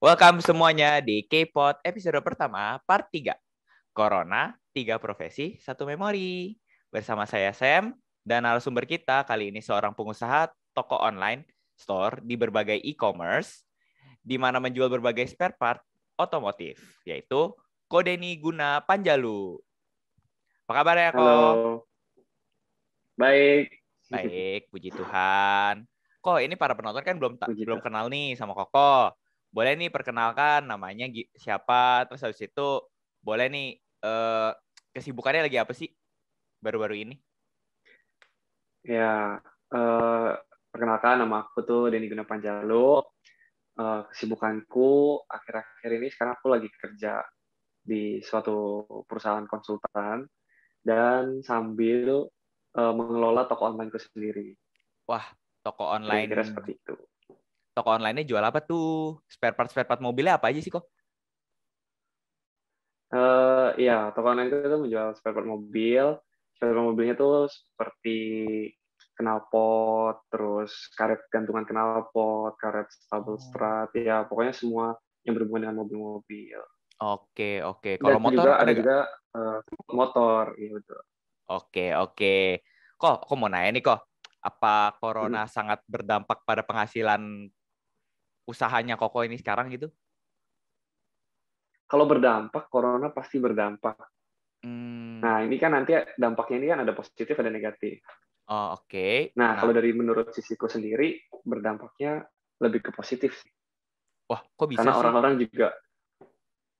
Welcome semuanya di K-Pod episode pertama part 3. Corona, tiga profesi, satu memori. Bersama saya Sam dan narasumber kita kali ini seorang pengusaha toko online store di berbagai e-commerce di mana menjual berbagai spare part otomotif, yaitu Kodeni Guna Panjalu. Apa kabar ya, Ko? Baik. Baik, puji Tuhan. Kok ini para penonton kan belum belum kenal nih sama Koko boleh nih perkenalkan namanya siapa, terus habis itu boleh nih uh, kesibukannya lagi apa sih baru-baru ini? Ya, uh, perkenalkan nama aku tuh Deni Guna Panjalo. uh, eh, kesibukanku akhir-akhir ini sekarang aku lagi kerja di suatu perusahaan konsultan dan sambil uh, mengelola toko online onlineku sendiri. Wah, toko online. Kira-kira seperti itu toko online-nya jual apa tuh? Spare part spare part mobilnya apa aja sih kok? Uh, iya, toko online itu menjual spare part mobil. Spare part mobilnya tuh seperti knalpot, terus karet gantungan knalpot, karet stabil oh. strut, ya pokoknya semua yang berhubungan dengan mobil-mobil. Oke, oke. Kalau Dan motor juga ada juga uh, motor, iya betul. Oke, oke. Kok, kok mau nanya nih kok, apa corona hmm. sangat berdampak pada penghasilan usahanya Koko ini sekarang gitu? Kalau berdampak, corona pasti berdampak. Hmm. Nah, ini kan nanti dampaknya ini kan ada positif ada negatif. Oh, oke. Okay. Nah, nah, kalau nah. dari menurut sisiku sendiri berdampaknya lebih ke positif sih. Wah, kok bisa? Karena orang-orang juga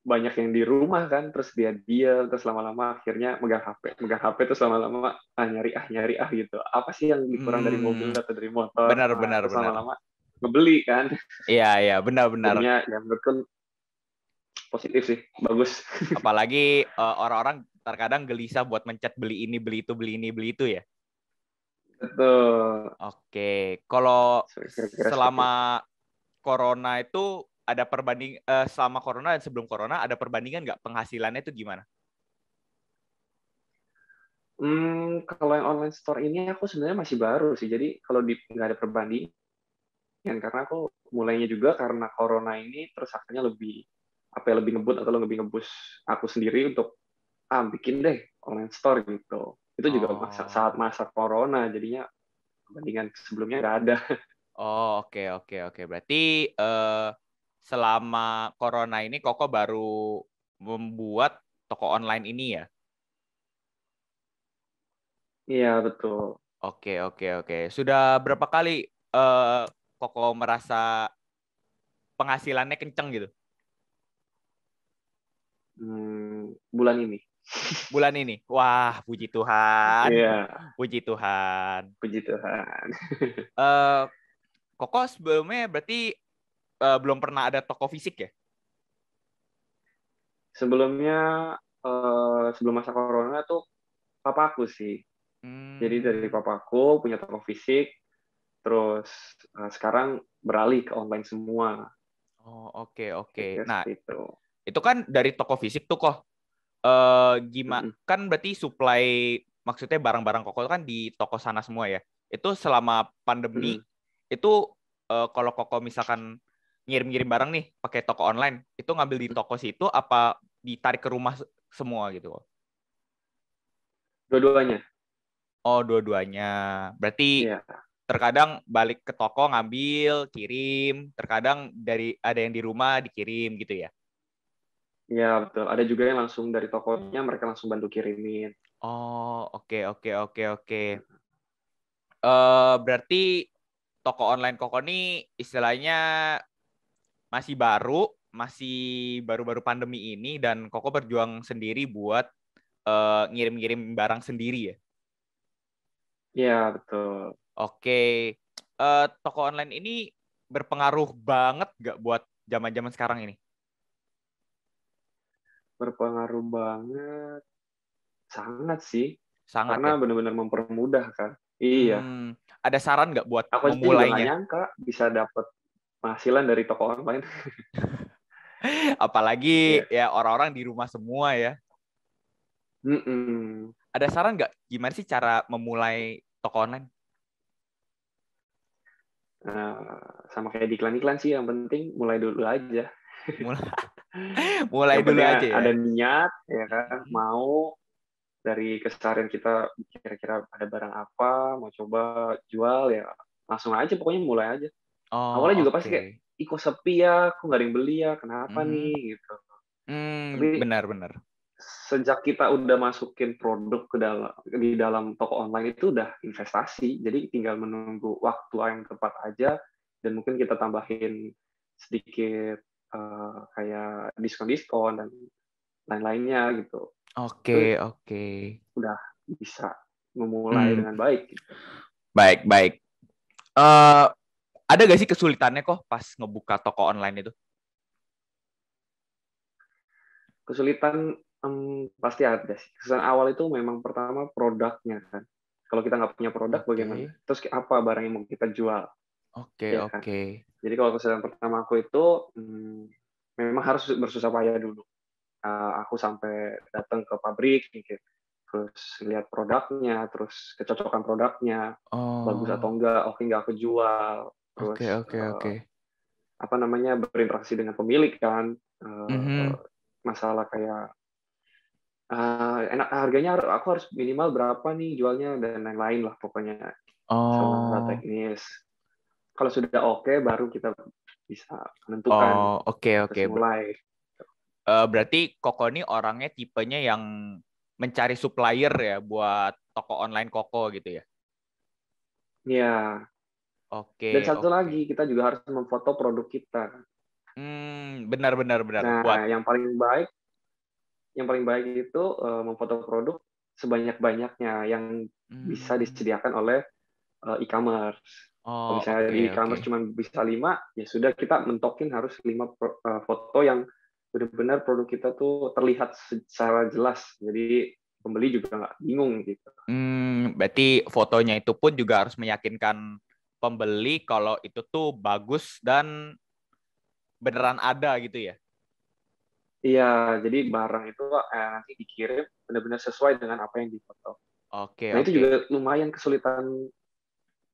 banyak yang di rumah kan terus dia dia terus lama-lama akhirnya megang HP megang HP terus lama-lama ah nyari ah nyari ah gitu apa sih yang dikurang hmm. dari mobil atau dari motor benar nah, benar benar lama-lama ngebeli kan. Iya iya benar-benar. Punya yang menurutku positif sih, bagus. Apalagi orang eh, orang-orang terkadang gelisah buat mencet beli ini, beli itu, beli ini, beli itu ya. Betul. Oke, kalau selama seperti. corona itu ada perbanding uh, selama corona dan sebelum corona ada perbandingan nggak penghasilannya itu gimana? Hmm, kalau yang online store ini aku sebenarnya masih baru sih. Jadi kalau di nggak ada perbandingan pengen karena aku mulainya juga karena corona ini terus akhirnya lebih apa ya lebih ngebut atau lebih ngebus aku sendiri untuk ah bikin deh online store gitu itu juga oh. masa, saat masa corona jadinya perbandingan sebelumnya nggak ada oh oke okay, oke okay, oke okay. berarti uh, selama corona ini koko baru membuat toko online ini ya iya betul oke okay, oke okay, oke okay. sudah berapa kali uh, Koko merasa penghasilannya kenceng gitu? Hmm, bulan ini. Bulan ini. Wah, puji Tuhan. Iya. Puji Tuhan. Puji Tuhan. uh, Koko sebelumnya berarti uh, belum pernah ada toko fisik ya? Sebelumnya uh, sebelum masa corona tuh papaku sih. Hmm. Jadi dari papaku punya toko fisik terus uh, sekarang beralih ke online semua. Oh oke okay, oke. Okay. nah itu itu kan dari toko fisik tuh kok. Uh, eh, gimana hmm. kan berarti supply maksudnya barang-barang koko kan di toko sana semua ya. Itu selama pandemi hmm. itu uh, kalau koko misalkan ngirim-ngirim barang nih pakai toko online itu ngambil di toko situ apa ditarik ke rumah semua gitu? Dua-duanya. Oh dua-duanya. Berarti yeah terkadang balik ke toko ngambil kirim terkadang dari ada yang di rumah dikirim gitu ya Iya betul. Ada juga yang langsung dari tokonya mereka langsung bantu kirimin. Oh oke okay, oke okay, oke okay, oke. Okay. Uh, eh, berarti toko online koko ini istilahnya masih baru, masih baru-baru pandemi ini dan koko berjuang sendiri buat eh, ngirim-ngirim uh, ngirim -ngirim barang sendiri ya. Iya betul. Oke, uh, toko online ini berpengaruh banget nggak buat zaman-zaman sekarang ini? Berpengaruh banget, sangat sih. Sangat. Karena ya? benar-benar mempermudah kan. Iya. Hmm, ada saran nggak buat Aku memulainya? Aku nyangka bisa dapat penghasilan dari toko online. Apalagi yeah. ya orang-orang di rumah semua ya. Mm -mm. Ada saran nggak gimana sih cara memulai toko online? Eh, sama kayak di iklan-iklan sih yang penting mulai dulu aja mulai mulai dulu aja ya? ada niat ya kan mau dari kesarian kita kira-kira ada barang apa mau coba jual ya langsung aja pokoknya mulai aja oh, awalnya juga okay. pasti kayak ikut sepi ya aku nggak ada yang beli ya kenapa hmm. nih gitu hmm, benar benar sejak kita udah masukin produk ke dalam di dalam toko online itu udah investasi jadi tinggal menunggu waktu yang tepat aja dan mungkin kita tambahin sedikit uh, kayak diskon-diskon dan lain-lainnya gitu. Oke, okay, oke. Okay. Udah bisa memulai hmm. dengan baik. Gitu. Baik, baik. Uh, ada gak sih kesulitannya kok pas ngebuka toko online itu? Kesulitan Um, pasti ada sih. Kesan awal itu memang pertama produknya kan. Kalau kita nggak punya produk okay. bagaimana? Terus apa barang yang mau kita jual? Oke okay, ya, kan? oke. Okay. Kan? Jadi kalau kesan pertama aku itu um, memang harus bersusah payah dulu. Uh, aku sampai datang ke pabrik, gitu. terus lihat produknya, terus kecocokan produknya, oh. bagus atau enggak, oke enggak aku jual. Terus, okay, okay, oke. Okay. Eh, apa namanya berinteraksi dengan pemilik kan, uh, mm -hmm. masalah kayak uh, enak harganya aku harus minimal berapa nih jualnya dan lain-lain lah pokoknya oh. sama teknis kalau sudah oke okay, baru kita bisa menentukan oh oke okay, oke okay. mulai uh, berarti koko ini orangnya tipenya yang mencari supplier ya buat toko online koko gitu ya Iya. Oke. Okay, Dan satu okay. lagi kita juga harus memfoto produk kita. Hmm, benar benar benar. Nah, buat... yang paling baik yang paling baik itu uh, memfoto produk sebanyak banyaknya yang hmm. bisa disediakan oleh uh, e-commerce. Oh, misalnya okay, di e-commerce okay. cuma bisa lima, ya sudah kita mentokin harus lima eh, foto yang benar-benar produk kita tuh terlihat secara jelas. Jadi pembeli juga nggak bingung gitu. Hmm, berarti fotonya itu pun juga harus meyakinkan pembeli kalau itu tuh bagus dan beneran ada gitu ya? Iya, jadi barang itu eh, nanti dikirim benar-benar sesuai dengan apa yang difoto. Oke. Okay, nah okay. itu juga lumayan kesulitan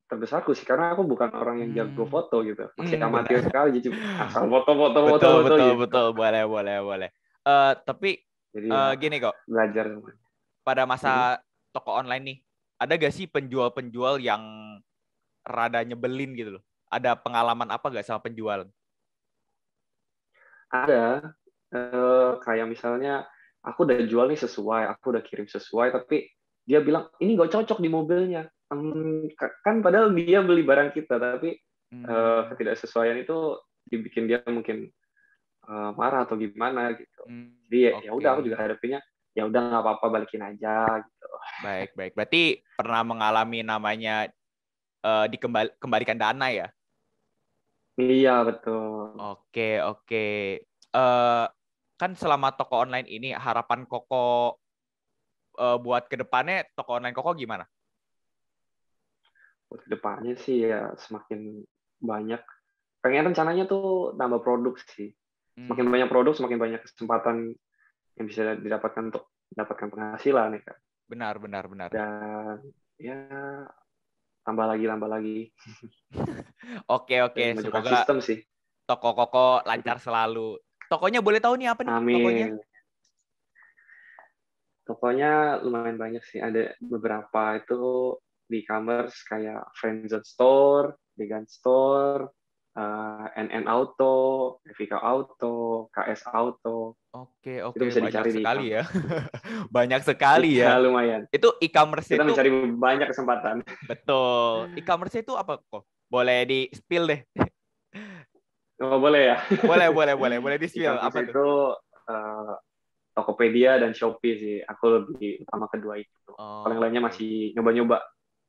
terbesarku sih karena aku bukan orang yang jago hmm. foto gitu, masih hmm, amatir sekali jadi asal foto-foto foto-foto. Betul foto, betul, gitu. betul boleh boleh boleh. Uh, tapi jadi, uh, gini kok. Belajar. Pada masa hmm. toko online nih, ada gak sih penjual-penjual yang rada nyebelin gitu loh? Ada pengalaman apa gak sama penjual? Ada, Eh, kayak misalnya aku udah jual nih sesuai, aku udah kirim sesuai, tapi dia bilang ini nggak cocok di mobilnya. kan padahal dia beli barang kita, tapi hmm. uh, ketidaksesuaian itu dibikin dia mungkin uh, marah atau gimana gitu. Hmm. Jadi ya, ya udah aku juga hadapinya ya udah nggak apa-apa balikin aja gitu. Baik baik. Berarti pernah mengalami namanya uh, dikembalikan dana ya? Iya betul. Oke okay, oke. Okay. Uh, kan selama toko online ini harapan Koko uh, buat kedepannya toko online Koko gimana? Buat kedepannya sih ya semakin banyak. Pengen rencananya tuh tambah produk sih. Hmm. Semakin hmm. banyak produk, semakin banyak kesempatan yang bisa didapatkan untuk mendapatkan penghasilan ya kan. Benar, benar, benar. Dan ya tambah lagi, tambah lagi. Oke, oke. okay, okay. Semoga sistem sih. Toko Koko lancar selalu Tokonya boleh tahu nih apa nih Amin. tokonya? Tokonya lumayan banyak sih. Ada beberapa itu di commerce kayak Friendzone Store, Vegan Store, uh, eh, NN Auto, Evika Auto, KS Auto. Oke, oke. Itu bisa banyak dicari sekali di ya. banyak sekali ya. Iya, lumayan. Itu e-commerce Kita mencari banyak kesempatan. Betul. E-commerce itu apa kok? Boleh di spill deh Oh, boleh ya? Boleh, boleh, boleh. Boleh di spill. Apa itu? uh, Tokopedia dan Shopee sih. Aku lebih utama kedua itu. Oh. Kalau yang lainnya masih oh. nyoba-nyoba.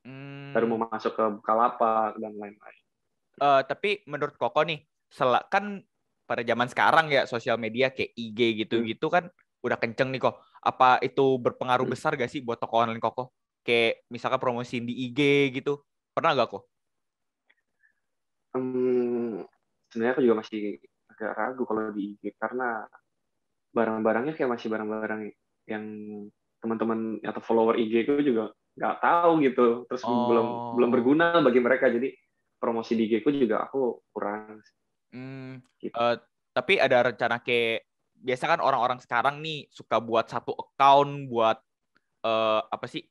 Hmm. Baru mau masuk ke Bukalapak dan lain-lain. Uh, tapi menurut Koko nih, selak kan pada zaman sekarang ya sosial media kayak IG gitu-gitu hmm. kan udah kenceng nih kok. Apa itu berpengaruh hmm. besar gak sih buat toko online Koko? Kayak misalkan promosiin di IG gitu. Pernah gak kok? sebenarnya aku juga masih agak ragu kalau di IG karena barang-barangnya kayak masih barang-barang yang teman-teman atau follower IG ku juga nggak tahu gitu terus oh. belum belum berguna bagi mereka jadi promosi di IG ku juga aku kurang hmm, gitu. uh, tapi ada rencana kayak biasa kan orang-orang sekarang nih suka buat satu account buat uh, apa sih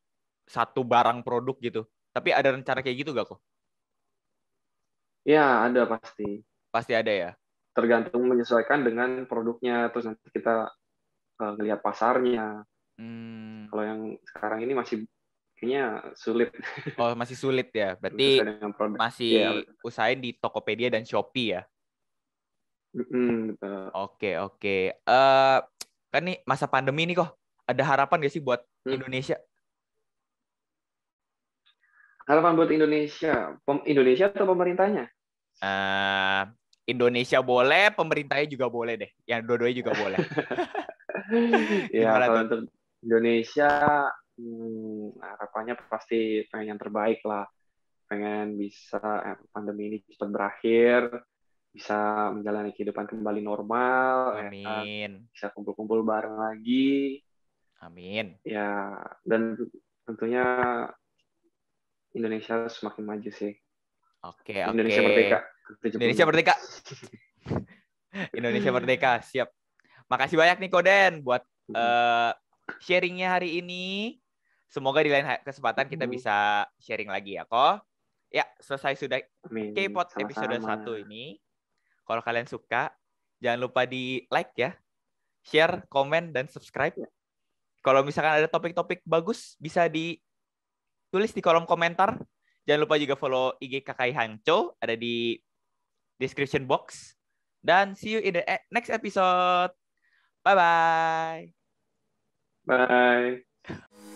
satu barang produk gitu tapi ada rencana kayak gitu gak kok ya ada pasti Pasti ada ya. Tergantung menyesuaikan dengan produknya terus nanti kita uh, ngelihat pasarnya. Hmm. Kalau yang sekarang ini masih kayaknya sulit. Oh, masih sulit ya. Berarti masih ya. usahain di Tokopedia dan Shopee ya. Oke, oke. Eh kan nih masa pandemi nih kok. Ada harapan gak sih buat hmm. Indonesia? Harapan buat Indonesia, Indonesia atau pemerintahnya? Uh, Indonesia boleh, pemerintahnya juga boleh deh. Yang dua-duanya juga boleh. ya, kalau untuk Indonesia hmm, harapannya pasti pengen yang terbaik lah. Pengen bisa eh, pandemi ini cepat berakhir, bisa menjalani kehidupan kembali normal, ya kan? Amin. Eh, bisa kumpul-kumpul bareng lagi. Amin. Ya, dan tentunya Indonesia semakin maju sih. Oke, okay, Indonesia okay. Merdeka. Indonesia Merdeka. Indonesia Merdeka, siap. Makasih banyak nih Koden buat uh, sharingnya hari ini. Semoga di lain kesempatan kita bisa sharing lagi ya, Ko. Ya, selesai sudah k pod episode 1 ini. Kalau kalian suka, jangan lupa di like ya. Share, mm. komen, dan subscribe. Ya. Kalau misalkan ada topik-topik bagus, bisa ditulis di kolom komentar. Jangan lupa juga follow IG Kakai Hangco ada di description box. Dan see you in the e- next episode. Bye-bye. Bye bye. Bye.